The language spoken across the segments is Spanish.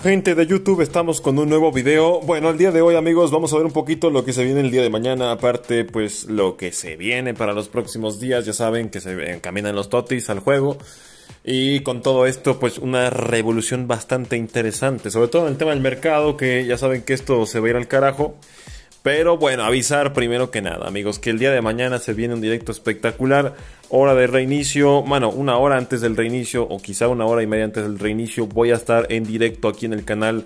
Gente de YouTube, estamos con un nuevo video. Bueno, el día de hoy, amigos, vamos a ver un poquito lo que se viene el día de mañana. Aparte, pues lo que se viene para los próximos días. Ya saben que se encaminan los totis al juego. Y con todo esto, pues una revolución bastante interesante. Sobre todo en el tema del mercado, que ya saben que esto se va a ir al carajo. Pero bueno, avisar primero que nada, amigos, que el día de mañana se viene un directo espectacular. Hora de reinicio, bueno, una hora antes del reinicio o quizá una hora y media antes del reinicio voy a estar en directo aquí en el canal.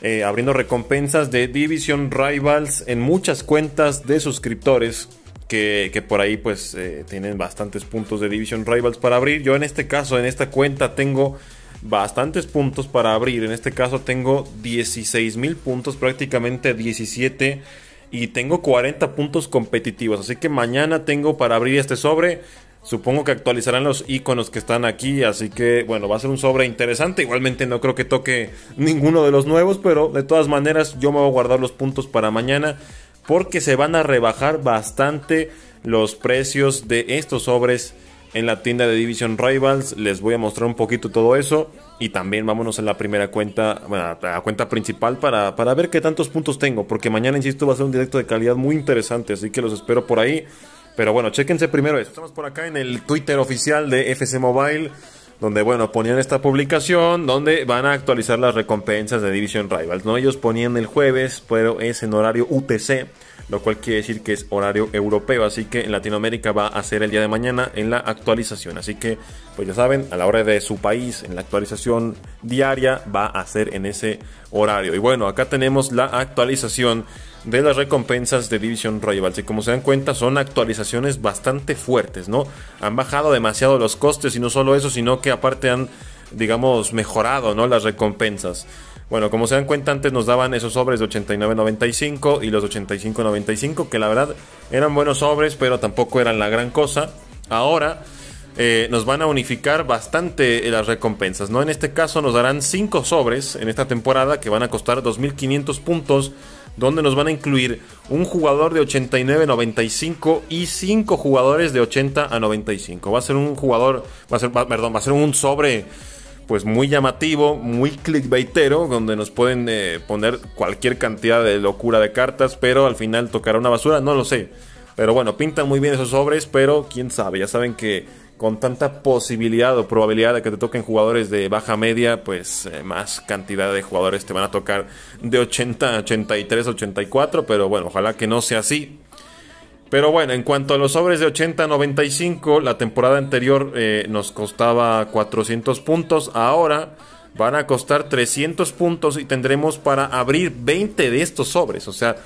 Eh, abriendo recompensas de Division Rivals en muchas cuentas de suscriptores que, por ahí pues eh, tienen bastantes puntos de Division Rivals para abrir. Yo en este caso, en esta cuenta tengo bastantes puntos para abrir. En este caso tengo 16 mil puntos, prácticamente 17 y tengo 40 puntos competitivos. Así que mañana tengo para abrir este sobre. Supongo que actualizarán los iconos que están aquí, así que bueno, va a ser un sobre interesante. Igualmente no creo que toque ninguno de los nuevos, pero de todas maneras yo me voy a guardar los puntos para mañana porque se van a rebajar bastante los precios de estos sobres en la tienda de Division Rivals. Les voy a mostrar un poquito todo eso. Y también vámonos en la primera cuenta, bueno, la cuenta principal para, para ver qué tantos puntos tengo. Porque mañana, insisto, va a ser un directo de calidad muy interesante. Así que los espero por ahí. Pero bueno, chéquense primero esto. Estamos por acá en el Twitter oficial de FC Mobile donde, bueno, ponían esta publicación donde van a actualizar las recompensas de Division Rivals, ¿no? Ellos ponían el jueves, pero es en horario UTC, lo cual quiere decir que es horario europeo, así que en Latinoamérica va a ser el día de mañana en la actualización, así que, pues ya saben, a la hora de su país, en la actualización diaria, va a ser en ese horario. Y bueno, acá tenemos la actualización de las recompensas de Division Rival Y como se dan cuenta, son actualizaciones bastante fuertes, ¿no? Han bajado demasiado los costes y no solo eso, sino que aparte han, digamos, mejorado, ¿no? Las recompensas. Bueno, como se dan cuenta, antes nos daban esos sobres de 89.95 y los 85.95, que la verdad eran buenos sobres, pero tampoco eran la gran cosa. Ahora eh, nos van a unificar bastante eh, las recompensas, ¿no? En este caso nos darán 5 sobres en esta temporada que van a costar 2.500 puntos donde nos van a incluir un jugador de 89 a 95 y 5 jugadores de 80 a 95. Va a ser un jugador, va a ser, perdón, va a ser un sobre pues muy llamativo, muy clickbaitero, donde nos pueden eh, poner cualquier cantidad de locura de cartas, pero al final tocará una basura, no lo sé. Pero bueno, pintan muy bien esos sobres, pero quién sabe, ya saben que con tanta posibilidad o probabilidad de que te toquen jugadores de baja media, pues eh, más cantidad de jugadores te van a tocar de 80, 83, 84, pero bueno, ojalá que no sea así. Pero bueno, en cuanto a los sobres de 80 a 95, la temporada anterior eh, nos costaba 400 puntos, ahora van a costar 300 puntos y tendremos para abrir 20 de estos sobres, o sea,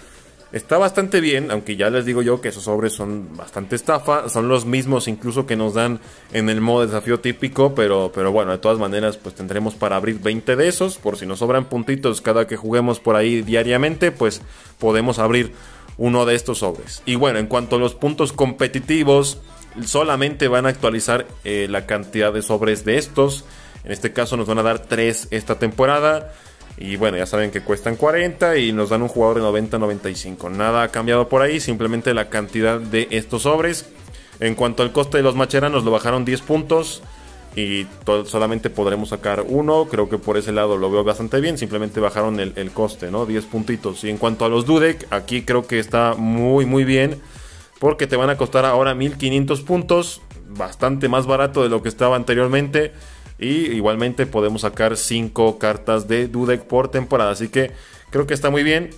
Está bastante bien, aunque ya les digo yo que esos sobres son bastante estafa. Son los mismos incluso que nos dan en el modo desafío típico, pero, pero bueno, de todas maneras pues tendremos para abrir 20 de esos. Por si nos sobran puntitos cada que juguemos por ahí diariamente, pues podemos abrir uno de estos sobres. Y bueno, en cuanto a los puntos competitivos, solamente van a actualizar eh, la cantidad de sobres de estos. En este caso nos van a dar 3 esta temporada. Y bueno, ya saben que cuestan 40 y nos dan un jugador de 90-95. Nada ha cambiado por ahí, simplemente la cantidad de estos sobres. En cuanto al coste de los macheranos, lo bajaron 10 puntos y solamente podremos sacar uno. Creo que por ese lado lo veo bastante bien. Simplemente bajaron el, coste, ¿no? 10 puntitos. Y en cuanto a los Dudek, aquí creo que está muy, muy bien. Porque te van a costar ahora 1500 puntos. Bastante más barato de lo que estaba anteriormente. Y igualmente podemos sacar 5 cartas de Dudek por temporada. Así que creo que está muy bien.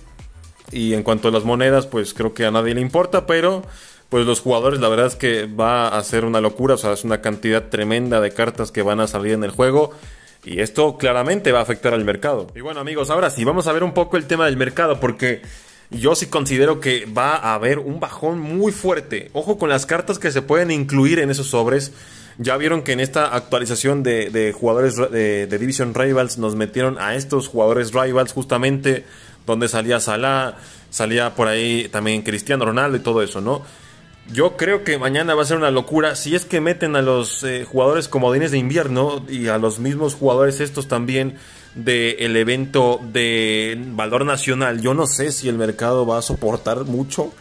Y en cuanto a las monedas, pues creo que a nadie le importa, pero pues los jugadores, la verdad es que va a ser una locura, o sea, es una cantidad tremenda de cartas que van a salir en el juego. Y esto claramente va a afectar al mercado. Y bueno amigos, ahora sí, vamos a ver un poco el tema del mercado porque yo sí considero que va a haber un bajón muy fuerte. Ojo con las cartas que se pueden incluir en esos sobres. Ya vieron que en esta actualización de, jugadores de, Division Rivals nos metieron a estos jugadores Rivals justamente donde salía Salah, salía por ahí también Cristiano Ronaldo y todo eso, ¿no? Yo creo que mañana va a ser una locura si es que meten a los eh, jugadores comodines de invierno y a los mismos jugadores estos también del evento de valor nacional. Yo no sé si el mercado va a soportar mucho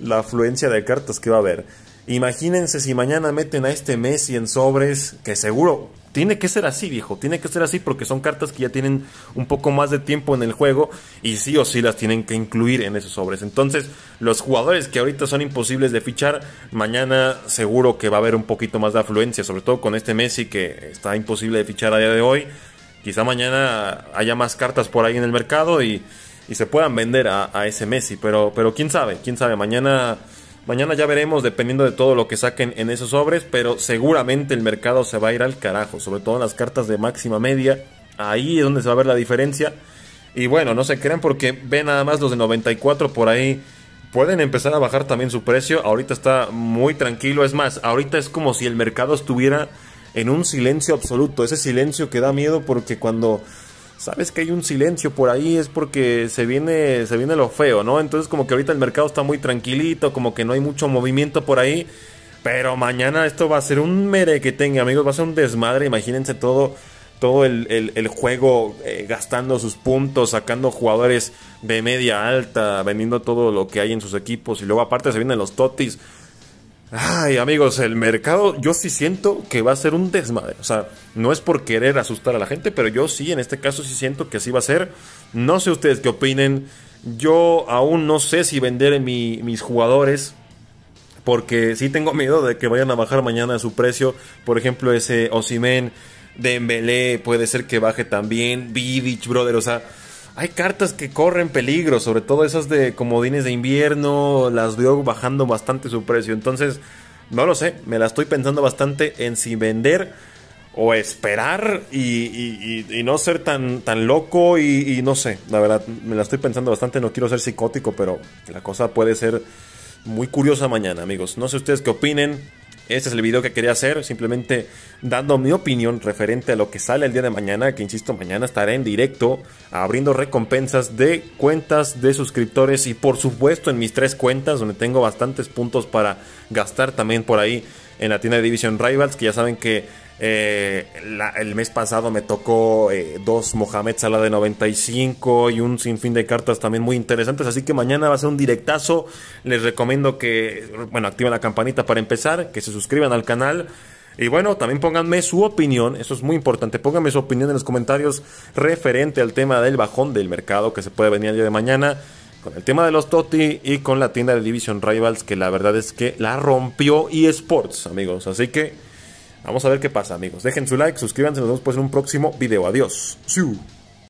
la afluencia de cartas que va a haber. Imagínense si mañana meten a este Messi en sobres, que seguro tiene que ser así, viejo. Tiene que ser así porque son cartas que ya tienen un poco más de tiempo en el juego y sí o sí las tienen que incluir en esos sobres. Entonces, los jugadores que ahorita son imposibles de fichar, mañana seguro que va a haber un poquito más de afluencia, sobre todo con este Messi que está imposible de fichar a día de hoy. Quizá mañana haya más cartas por ahí en el mercado y, y se puedan vender a, ese Messi, pero, pero quién sabe, quién sabe, mañana Mañana ya veremos dependiendo de todo lo que saquen en esos sobres, pero seguramente el mercado se va a ir al carajo, sobre todo en las cartas de máxima media. Ahí es donde se va a ver la diferencia. Y bueno, no se crean porque ve nada más los de 94 por ahí. Pueden empezar a bajar también su precio. Ahorita está muy tranquilo. Es más, ahorita es como si el mercado estuviera en un silencio absoluto. Ese silencio que da miedo porque cuando sabes que hay un silencio por ahí, es porque se viene, se viene lo feo, ¿no? Entonces como que ahorita el mercado está muy tranquilito, como que no hay mucho movimiento por ahí. Pero mañana esto va a ser un mere que tenga, amigos, va a ser un desmadre, imagínense todo todo el, juego eh, gastando sus puntos, sacando jugadores de media alta, vendiendo todo lo que hay en sus equipos. Y luego aparte se vienen los totis. Ay, amigos, el mercado yo sí siento que va a ser un desmadre. O sea, no es por querer asustar a la gente, pero yo sí, en este caso sí siento que así va a ser. No sé ustedes qué opinen. Yo aún no sé si vender mis jugadores. Porque sí tengo miedo de que vayan a bajar mañana su precio. Por ejemplo, ese Osimen, Dembélé, puede ser que baje también. Vivich, brother, o sea hay cartas que corren peligro, sobre todo esas de comodines de invierno, las dio bajando bastante su precio. Entonces, no lo sé, me la estoy pensando bastante en si vender o esperar y, no ser tan, tan loco y, no sé, la verdad, me la estoy pensando bastante, no quiero ser psicótico, pero la cosa puede ser muy curiosa mañana, amigos. No sé ustedes qué opinen. Este es el video que quería hacer, simplemente dando mi opinión referente a lo que sale el día de mañana, que insisto, mañana estaré en directo abriendo recompensas de cuentas de suscriptores y por supuesto en mis tres cuentas, donde tengo bastantes puntos para gastar también por ahí en la tienda de Division Rivals, que ya saben que eh, el mes pasado me tocó eh, dos Mohamed Salah de 95 y un sinfín de cartas también muy interesantes. Así que mañana va a ser un directazo. Les recomiendo que, bueno, activen la campanita para empezar, que se suscriban al canal. Y bueno, también pónganme su opinión, eso es muy importante, pónganme su opinión en los comentarios referente al tema del bajón del mercado que se puede venir el día de mañana, con el tema de los Toti y con la tienda de Division Rivals que la verdad es que la rompió eSports, amigos. Así que Vamos a ver qué pasa, amigos. Dejen su like, suscríbanse, nos vemos pues en un próximo video. Adiós.